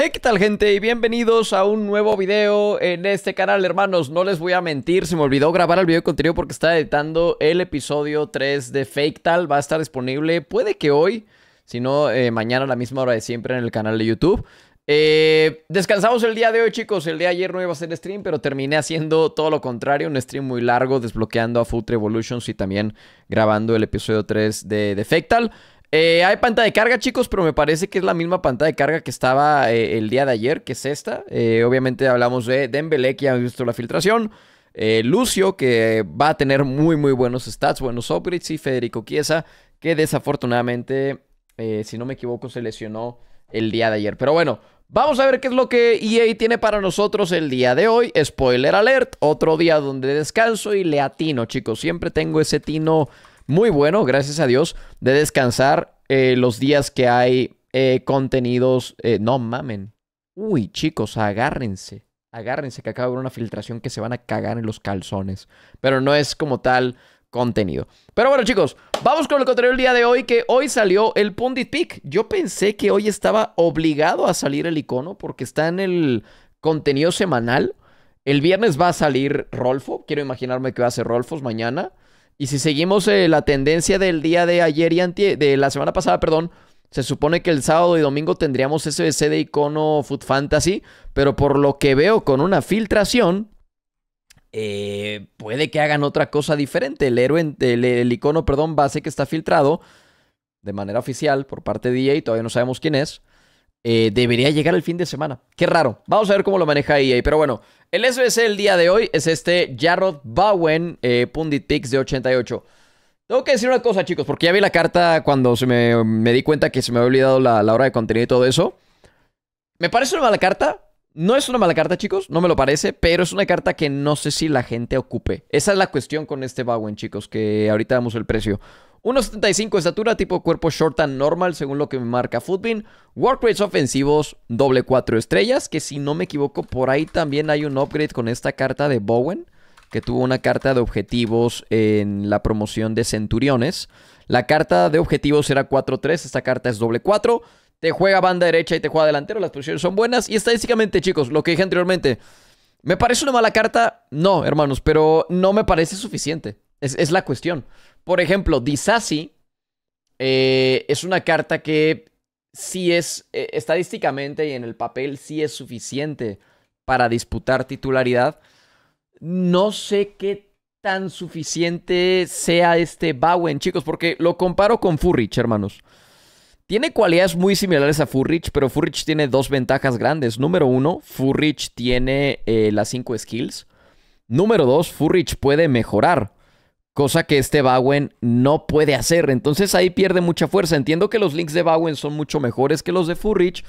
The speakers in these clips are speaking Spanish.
Hey, ¿qué tal gente? Y bienvenidos a un nuevo video en este canal, hermanos. No les voy a mentir, se me olvidó grabar el video de contenido porque estaba editando el episodio 3 de Fake Tal. Va a estar disponible, puede que hoy, si no, eh, mañana a la misma hora de siempre en el canal de YouTube. Eh, descansamos el día de hoy, chicos. El día de ayer no iba a ser stream, pero terminé haciendo todo lo contrario. Un stream muy largo, desbloqueando a Future Evolutions y también grabando el episodio 3 de, de eh, hay pantalla de carga, chicos, pero me parece que es la misma pantalla de carga que estaba eh, el día de ayer, que es esta. Eh, obviamente hablamos de Dembele que ya hemos visto la filtración. Lucio, que va a tener muy, muy buenos stats, buenos upgrades. Y Federico Chiesa, que desafortunadamente, si no me equivoco, se lesionó el día de ayer. Pero bueno, vamos a ver qué es lo que EA tiene para nosotros el día de hoy. Spoiler alert, otro día donde descanso y le atino, chicos. Siempre tengo ese tino muy bueno, gracias a Dios, de descansar eh, los días que hay eh, contenidos. Eh, no mamen. Uy, chicos, agárrense. Agárrense que acaba de haber una filtración que se van a cagar en los calzones. Pero no es como tal contenido. Pero bueno, chicos, vamos con el contenido el día de hoy, que hoy salió el Pundit Pick. Yo pensé que hoy estaba obligado a salir el icono porque está en el contenido semanal. El viernes va a salir Rolfo. Quiero imaginarme que va a ser Rolfos mañana. Y si seguimos eh, la tendencia del día de ayer y de la semana pasada, perdón, se supone que el sábado y domingo tendríamos SBC de icono Food Fantasy, pero por lo que veo con una filtración, eh, puede que hagan otra cosa diferente. El héroe, el, icono, perdón, base que está filtrado de manera oficial por parte de EA, todavía no sabemos quién es. Eh, debería llegar el fin de semana. Qué raro. Vamos a ver cómo lo maneja EA. Pero bueno, el SBC el día de hoy es este Jarrod Bowen eh, Pundit Picks de 88. Tengo que decir una cosa, chicos, porque ya vi la carta cuando se me, me di cuenta que se me había olvidado la, la, hora de contenido y todo eso. Me parece una mala carta. No es una mala carta, chicos, no me lo parece, pero es una carta que no sé si la gente ocupe. Esa es la cuestión con este Bowen, chicos, que ahorita damos el precio. 1.75 de estatura, tipo cuerpo short and normal, según lo que me marca Footbin. Work rates ofensivos, doble 4 estrellas, que si no me equivoco, por ahí también hay un upgrade con esta carta de Bowen, que tuvo una carta de objetivos en la promoción de Centuriones. La carta de objetivos era 4-3, esta carta es doble 4. Te juega banda derecha y te juega delantero, las posiciones son buenas. Y estadísticamente, chicos, lo que dije anteriormente, ¿me parece una mala carta? No, hermanos, pero no me parece suficiente. Es, la cuestión. Por ejemplo, Disasi eh, es una carta que si es, eh, estadísticamente y en el papel, sí es suficiente para disputar titularidad. No sé qué tan suficiente sea este Bowen, chicos, porque lo comparo con Furrich, hermanos. Tiene cualidades muy similares a Furrich, pero Furrich tiene dos ventajas grandes. Número uno, Furrich tiene eh, las cinco skills. Número dos, Furrich puede mejorar cosa que este Bowen no puede hacer. Entonces ahí pierde mucha fuerza. Entiendo que los links de Bowen son mucho mejores que los de Furrich,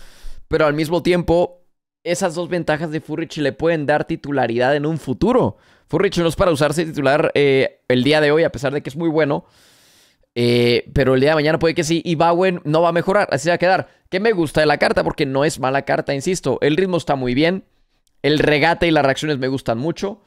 pero al mismo tiempo esas dos ventajas de Furrich le pueden dar titularidad en un futuro. Furrich no es para usarse titular eh, el día de hoy, a pesar de que es muy bueno. Eh, pero el día de mañana puede que sí. Y Bowen no va a mejorar, así va a quedar. Que me gusta de la carta? Porque no es mala carta, insisto. El ritmo está muy bien. El regate y las reacciones me gustan mucho.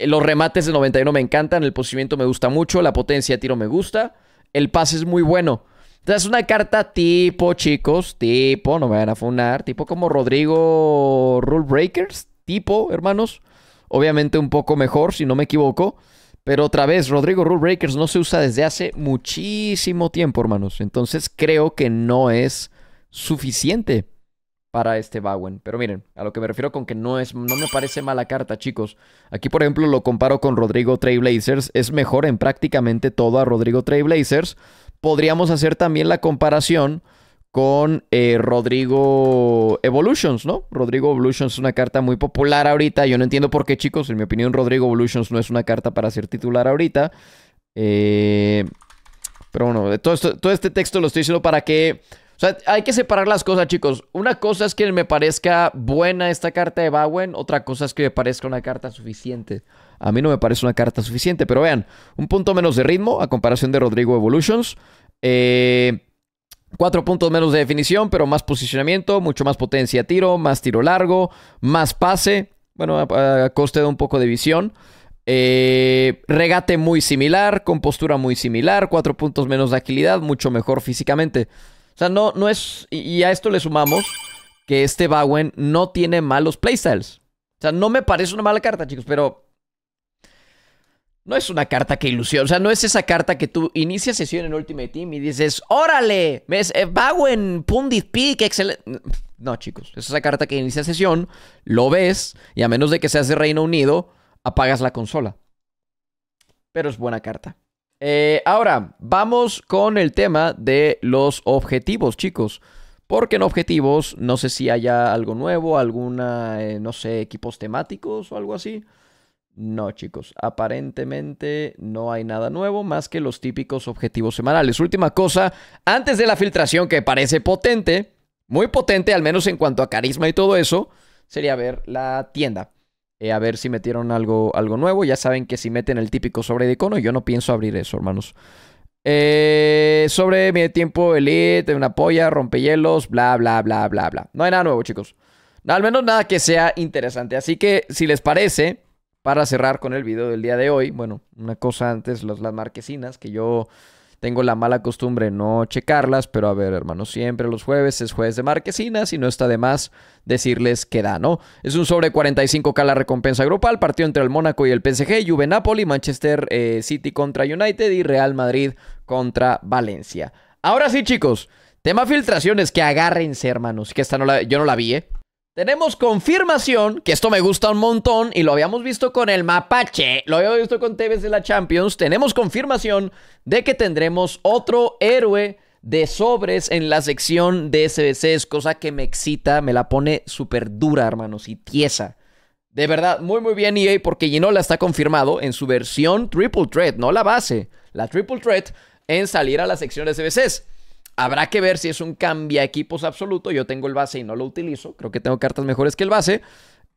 Eh, los remates de 91 me encantan, el posicionamiento me gusta mucho, la potencia de tiro me gusta, el pase es muy bueno. Entonces, una carta tipo, chicos, tipo, no me van a funar, tipo como Rodrigo Rule Breakers, tipo, hermanos. Obviamente un poco mejor, si no me equivoco. Pero otra vez, Rodrigo Rule Breakers no se usa desde hace muchísimo tiempo, hermanos. Entonces creo que no es suficiente para este Bowen. Pero miren, a lo que me refiero con que no, es, no me parece mala carta, chicos. Aquí, por ejemplo, lo comparo con Rodrigo Blazers. Es mejor en prácticamente todo a Rodrigo Blazers. Podríamos hacer también la comparación con eh, Rodrigo Evolutions, ¿no? Rodrigo Evolutions es una carta muy popular ahorita. Yo no entiendo por qué, chicos. En mi opinión, Rodrigo Evolutions no es una carta para ser titular ahorita. Eh... Pero bueno, todo, todo este texto lo estoy diciendo para que o sea, hay que separar las cosas, chicos. Una cosa es que me parezca buena esta carta de Bowen, otra cosa es que me parezca una carta suficiente. A mí no me parece una carta suficiente, pero vean, un punto menos de ritmo a comparación de Rodrigo Evolutions. Eh, cuatro puntos menos de definición, pero más posicionamiento, mucho más potencia tiro, más tiro largo, más pase. Bueno, a, coste de un poco de visión. Eh, regate muy similar, con postura muy similar, cuatro puntos menos de agilidad, mucho mejor físicamente. O sea, no, no es... Y a esto le sumamos que este Bowen no tiene malos playstyles. O sea, no me parece una mala carta, chicos, pero... No es una carta que ilusión. O sea, no es esa carta que tú inicias sesión en Ultimate Team y dices, ¡Órale! ¿Ves? Eh, Bowen, Pundit Peak, excelente. No, chicos. Es esa carta que inicia sesión, lo ves, y a menos de que seas de Reino Unido, apagas la consola. Pero es buena carta. Eh, ahora, vamos con el tema de los objetivos, chicos. Porque en objetivos, no sé si haya algo nuevo, alguna, eh, no sé, equipos temáticos o algo así. No, chicos, aparentemente no hay nada nuevo más que los típicos objetivos semanales. Última cosa, antes de la filtración que parece potente, muy potente, al menos en cuanto a carisma y todo eso, sería ver la tienda. Eh, a ver si metieron algo, algo nuevo. Ya saben que si meten el típico sobre de icono, yo no pienso abrir eso, hermanos. Eh, sobre mi tiempo elite, una polla, rompehielos, bla, bla, bla, bla, bla. No hay nada nuevo, chicos. al menos nada que sea interesante. Así que, si les parece, para cerrar con el video del día de hoy, bueno, una cosa antes, las, las marquesinas que yo tengo la mala costumbre de no checarlas, pero a ver, hermanos, siempre los jueves es jueves de marquesinas y no está de más decirles que da, ¿no? Es un sobre 45k la recompensa grupal, partido entre el Mónaco y el PSG, Juve Napoli, Manchester eh, City contra United y Real Madrid contra Valencia. Ahora sí, chicos, tema filtraciones, que agárrense, hermanos, que esta no la, yo no la vi, ¿eh? Tenemos confirmación, que esto me gusta un montón y lo habíamos visto con el mapache, lo habíamos visto con Tevez de la Champions. Tenemos confirmación de que tendremos otro héroe de sobres en la sección de SBCs, cosa que me excita, me la pone súper dura, hermanos, y tiesa. De verdad, muy muy bien EA porque la está confirmado en su versión Triple Threat, no la base, la Triple Threat en salir a la sección de SBCs. Habrá que ver si es un cambia equipos absoluto. Yo tengo el base y no lo utilizo. Creo que tengo cartas mejores que el base.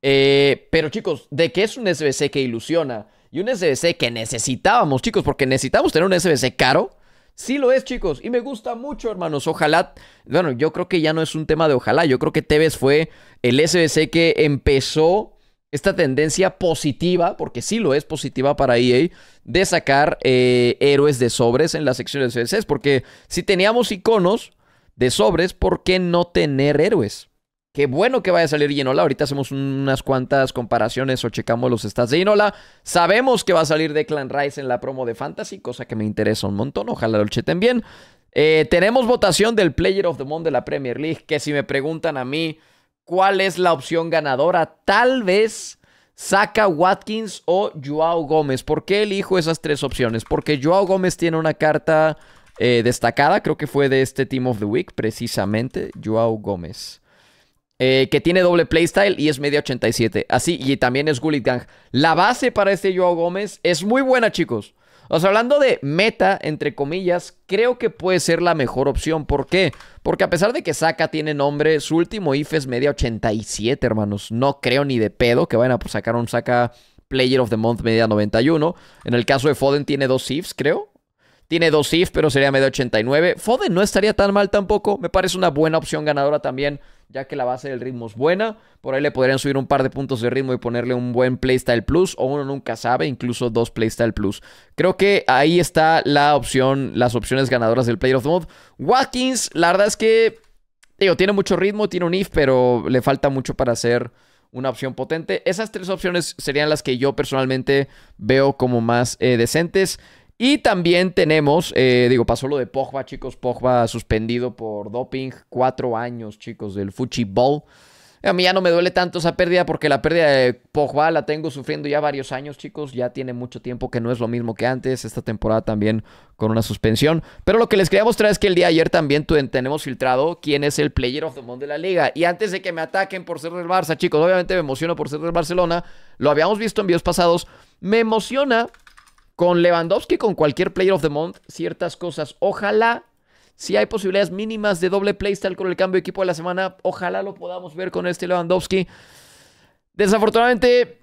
Eh, pero chicos, de qué es un SBC que ilusiona y un SBC que necesitábamos, chicos, porque necesitamos tener un SBC caro. Sí lo es, chicos, y me gusta mucho, hermanos. Ojalá, bueno, yo creo que ya no es un tema de ojalá. Yo creo que Tevez fue el SBC que empezó esta tendencia positiva, porque sí lo es positiva para EA, de sacar eh, héroes de sobres en las secciones de CSS. E porque si teníamos iconos de sobres, ¿por qué no tener héroes? Qué bueno que vaya a salir Ginola. Ahorita hacemos unas cuantas comparaciones o checamos los stats de Ginola. Sabemos que va a salir de Clan Rise en la promo de Fantasy, cosa que me interesa un montón. Ojalá lo cheten bien. Eh, tenemos votación del Player of the Month de la Premier League, que si me preguntan a mí, cuál es la opción ganadora. Tal vez saca Watkins o Joao Gómez. ¿Por qué elijo esas tres opciones? Porque Joao Gómez tiene una carta eh, destacada, creo que fue de este Team of the Week, precisamente, Joao Gómez. Eh, que tiene doble playstyle y es media 87. Así, ah, y también es Gullit Gang. La base para este Joao Gómez es muy buena, chicos. O sea, hablando de meta, entre comillas, creo que puede ser la mejor opción. ¿Por qué? Porque a pesar de que Saka tiene nombre, su último IF es media 87, hermanos. No creo ni de pedo que vayan a sacar un Saka Player of the Month media 91. En el caso de Foden tiene dos IFs, creo. Tiene dos if, pero sería medio 89. Foden no estaría tan mal tampoco. Me parece una buena opción ganadora también, ya que la base del ritmo es buena. Por ahí le podrían subir un par de puntos de ritmo y ponerle un buen playstyle plus. O uno nunca sabe, incluso dos playstyle plus. Creo que ahí está la opción, las opciones ganadoras del Player of Watkins, la verdad es que, digo, tiene mucho ritmo, tiene un if, pero le falta mucho para ser una opción potente. Esas tres opciones serían las que yo personalmente veo como más eh, decentes. Y también tenemos, eh, digo, pasó lo de Pogba, chicos. Pogba suspendido por doping. Cuatro años, chicos, del Ball. A mí ya no me duele tanto esa pérdida porque la pérdida de Pogba la tengo sufriendo ya varios años, chicos. Ya tiene mucho tiempo que no es lo mismo que antes. Esta temporada también con una suspensión. Pero lo que les quería mostrar es que el día ayer también tenemos filtrado quién es el Player of the Month de la liga. Y antes de que me ataquen por ser del Barça, chicos, obviamente me emociono por ser del Barcelona. Lo habíamos visto en videos pasados. Me emociona con Lewandowski, con cualquier Player of the Month, ciertas cosas. Ojalá, si hay posibilidades mínimas de doble playstyle con el cambio de equipo de la semana, ojalá lo podamos ver con este Lewandowski. Desafortunadamente,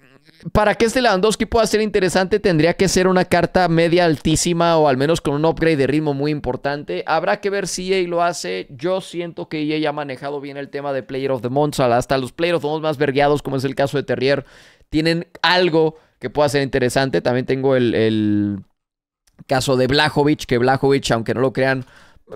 para que este Lewandowski pueda ser interesante, tendría que ser una carta media altísima o al menos con un upgrade de ritmo muy importante. Habrá que ver si EA lo hace. Yo siento que EA ha manejado bien el tema de Player of the Month. Hasta los players of más vergueados, como es el caso de Terrier, tienen algo que pueda ser interesante. También tengo el, el caso de Blajovic, que Blajovic, aunque no lo crean,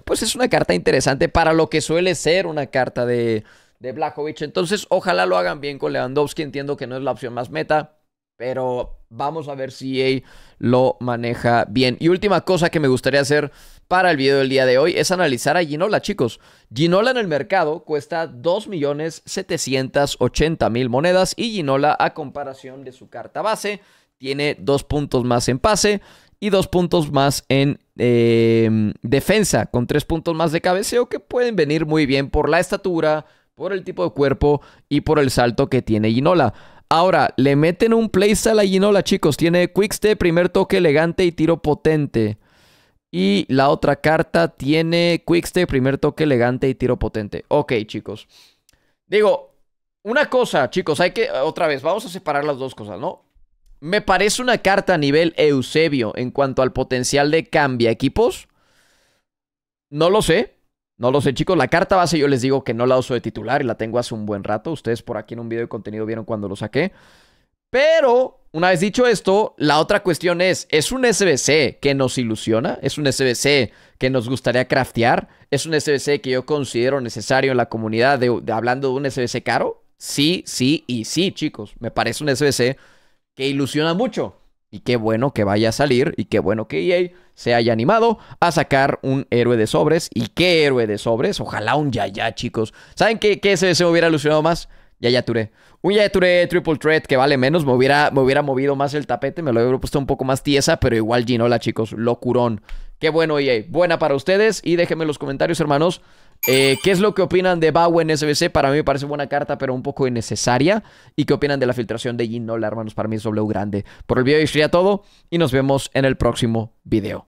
pues es una carta interesante para lo que suele ser una carta de, de Blajovic. Entonces, ojalá lo hagan bien con Lewandowski. Entiendo que no es la opción más meta. Pero vamos a ver si él e lo maneja bien. Y última cosa que me gustaría hacer para el video del día de hoy es analizar a Ginola, chicos. Ginola en el mercado cuesta 2.780.000 monedas y Ginola a comparación de su carta base tiene dos puntos más en pase y dos puntos más en em, defensa, con tres puntos más de cabeceo que pueden venir muy bien por la estatura, por el tipo de cuerpo y por el salto que tiene Ginola. Ahora, le meten un playstyle a Ginola, chicos. Tiene quickstep, primer toque elegante y tiro potente. Y la otra carta tiene quickstep, primer toque elegante y tiro potente. Ok, chicos. Digo, una cosa, chicos, hay que, otra vez, vamos a separar las dos cosas, ¿no? Me parece una carta a nivel Eusebio en cuanto al potencial de cambia equipos. No lo sé. No lo sé, chicos. La carta base yo les digo que no la uso de titular y la tengo hace un buen rato. Ustedes por aquí en un video de contenido vieron cuando lo saqué. Pero, una vez dicho esto, la otra cuestión es, ¿es un SBC que nos ilusiona? ¿Es un SBC que nos gustaría craftear? ¿Es un SBC que yo considero necesario en la comunidad de, hablando de un SBC caro? Sí, sí y sí, chicos. Me parece un SBC que ilusiona mucho. Y qué bueno que vaya a salir y qué bueno que EA se haya animado a sacar un héroe de sobres. ¿Y qué héroe de sobres? Ojalá un Yaya, chicos. ¿Saben qué, qué se, se me hubiera alucinado más? Yaya Touré. Un Yaya Touré Triple Threat que vale menos. Me hubiera, me hubiera movido más el tapete. Me lo hubiera puesto un poco más tiesa, pero igual Ginola, chicos. Locurón. Qué bueno, EA. Buena para ustedes. Y déjenme en los comentarios, hermanos. Eh, ¿Qué es lo que opinan de Bau en SBC? Para mí me parece buena carta, pero un poco innecesaria. ¿Y qué opinan de la filtración de Ginola, hermanos? Para mí es W grande. Por el video sería todo y nos vemos en el próximo video.